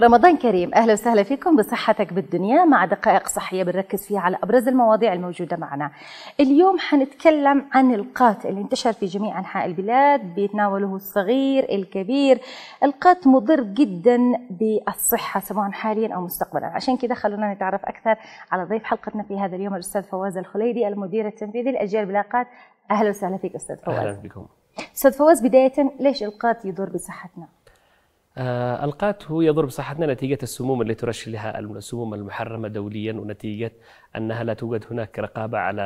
رمضان كريم اهلا وسهلا فيكم بصحتك بالدنيا مع دقائق صحيه بنركز فيها على ابرز المواضيع الموجوده معنا. اليوم حنتكلم عن القات اللي انتشر في جميع انحاء البلاد بيتناوله الصغير الكبير. القات مضر جدا بالصحه سواء حاليا او مستقبلا، عشان كذا خلونا نتعرف اكثر على ضيف حلقتنا في هذا اليوم الاستاذ فواز الخليدي المدير التنفيذي لاجيال بلاقات. اهلا وسهلا فيك استاذ فواز. اهلا بكم. استاذ فواز بدايه ليش القات يضر بصحتنا؟ آه، القاته يضرب صحتنا نتيجه السموم التي ترشح لها السموم المحرمه دوليا ونتيجه انها لا توجد هناك رقابه على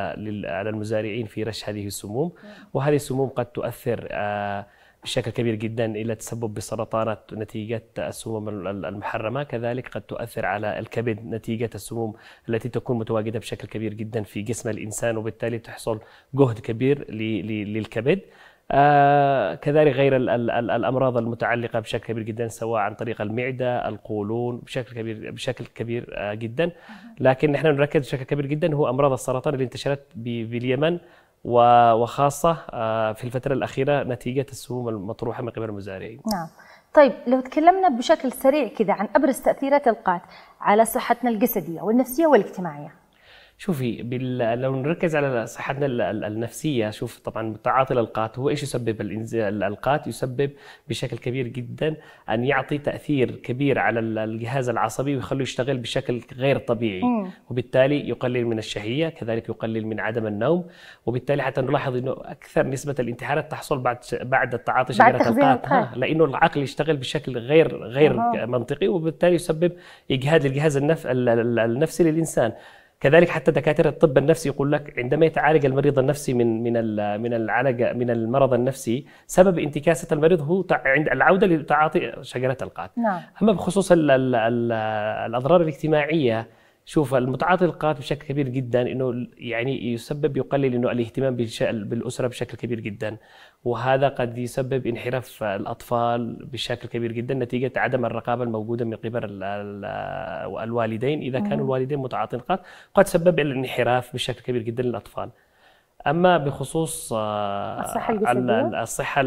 على المزارعين في رش هذه السموم نعم. وهذه السموم قد تؤثر آه، بشكل كبير جدا الى تسبب بسرطانات نتيجه السموم المحرمه كذلك قد تؤثر على الكبد نتيجه السموم التي تكون متواجده بشكل كبير جدا في جسم الانسان وبالتالي تحصل جهد كبير للكبد آه، كذلك غير الامراض المتعلقه بشكل كبير جدا سواء عن طريق المعده، القولون بشكل كبير بشكل كبير آه، جدا، لكن نحن نركز بشكل كبير جدا هو امراض السرطان اللي انتشرت باليمن وخاصه آه، في الفتره الاخيره نتيجه السموم المطروحه من قبل المزارعين. نعم. طيب لو تكلمنا بشكل سريع كذا عن ابرز تاثيرات القات على صحتنا الجسديه والنفسيه والاجتماعيه. شوفي بال... لو نركز على صحتنا النفسيه شوف طبعا تعاطي الالقات هو ايش يسبب الإنز... الالقات يسبب بشكل كبير جدا ان يعطي تاثير كبير على الجهاز العصبي ويخليه يشتغل بشكل غير طبيعي مم. وبالتالي يقلل من الشهيه كذلك يقلل من عدم النوم وبالتالي حتى نلاحظ انه اكثر نسبه الانتحارات تحصل بعد بعد التعاطي شجره القات لانه العقل يشتغل بشكل غير غير مم. منطقي وبالتالي يسبب اجهاد الجهاز النف... النفسي للانسان كذلك حتى دكاتره الطب النفسي يقول لك عندما يتعالج المريض النفسي من من من العلقه من المرض النفسي سبب انتكاسه المريض هو عند العوده لتعاطي شجره القات نعم. اما بخصوص الـ الـ الـ الاضرار الاجتماعيه شوف المتعاطي القات بشكل كبير جدا انه يعني يسبب يقلل انه الاهتمام بالاسره بشكل كبير جدا وهذا قد يسبب انحراف الاطفال بشكل كبير جدا نتيجه عدم الرقابه الموجوده من قبل الوالدين اذا كانوا الوالدين متعاطي القات قد سبب الانحراف بشكل كبير جدا للاطفال. اما بخصوص آه، الصحه الجسديه الصحه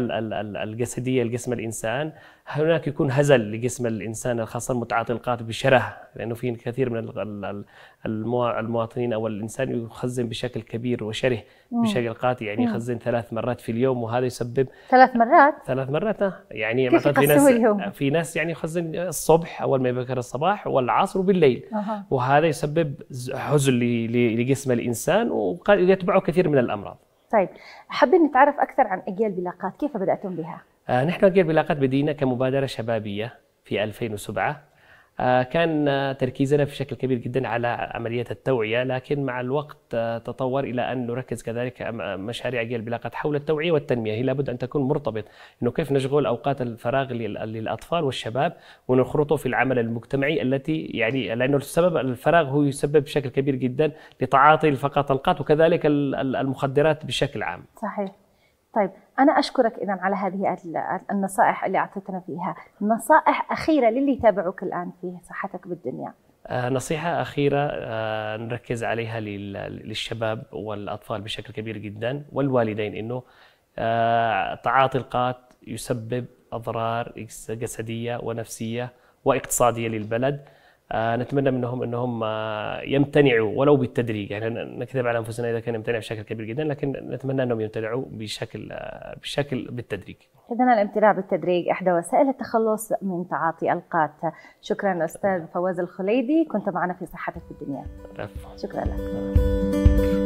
الجسديه لجسم الانسان هناك يكون هزل لجسم الانسان خاصه المتعاطي القاتل بشره لانه في كثير من المواطنين او الانسان يخزن بشكل كبير وشره بشكل قاتل يعني يخزن ثلاث مرات في اليوم وهذا يسبب ثلاث مرات ثلاث مرات آه، يعني كيف في ناس اليوم؟ في ناس يعني يخزن الصبح اول ما يبكر الصباح والعصر وبالليل أه. وهذا يسبب هزل لجسم الانسان ويتبعه كثير من الامراض طيب حابين نتعرف اكثر عن اجيال بلاقات كيف بداتم بها؟ آه، نحن غير بلاقات بدينا كمبادرة شبابية في 2007 آه، كان تركيزنا في شكل كبير جدا على عملية التوعية لكن مع الوقت آه، تطور إلى أن نركز كذلك مشاريع جيل بلاقات حول التوعية والتنمية هي لابد أن تكون مرتبط أنه كيف نشغل أوقات الفراغ للأطفال والشباب ونخرطه في العمل المجتمعي التي يعني لأنه السبب الفراغ هو يسبب بشكل كبير جدا لتعاطي الفقاطلقات وكذلك المخدرات بشكل عام صحيح طيب أنا أشكرك إذا على هذه النصائح اللي أعطيتنا فيها نصائح أخيرة للي يتابعوك الآن في صحتك بالدنيا آه، نصيحة أخيرة آه، نركز عليها للشباب والأطفال بشكل كبير جدا والوالدين أنه آه، تعاطي القات يسبب أضرار جسدية ونفسية واقتصادية للبلد آه، نتمنى منهم انهم آه، يمتنعوا ولو بالتدريج يعني نكذب على انفسنا اذا كان يمتنع بشكل كبير جدا لكن نتمنى انهم يمتنعوا بشكل آه، بشكل بالتدريج. اذا الامتناع بالتدريج احدى وسائل التخلص من تعاطي القات. شكرا استاذ فواز الخليدي كنت معنا في صحتك في الدنيا. شكرا لك.